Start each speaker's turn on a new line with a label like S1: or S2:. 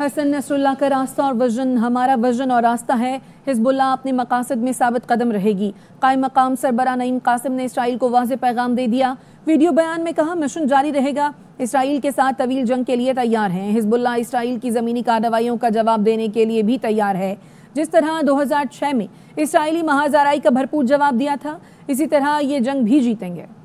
S1: हसन नसरुल्ला का रास्ता और वजन हमारा वजन और रास्ता है हिजबुल्ला अपने मकासद में साबित कदम रहेगी कायम मकाम सरबरा नईम कासिम ने इसराइल को वाज पैगाम दे दिया वीडियो बयान में कहा मिशन जारी रहेगा इसराइल के साथ तवील जंग के लिए तैयार हैं हिजबुल्ला इसराइल की ज़मीनी कार्रवाइयों का जवाब देने के लिए भी तैयार है जिस तरह 2006 में इसराइली महाजाराई का भरपूर जवाब दिया था इसी तरह ये जंग भी जीतेंगे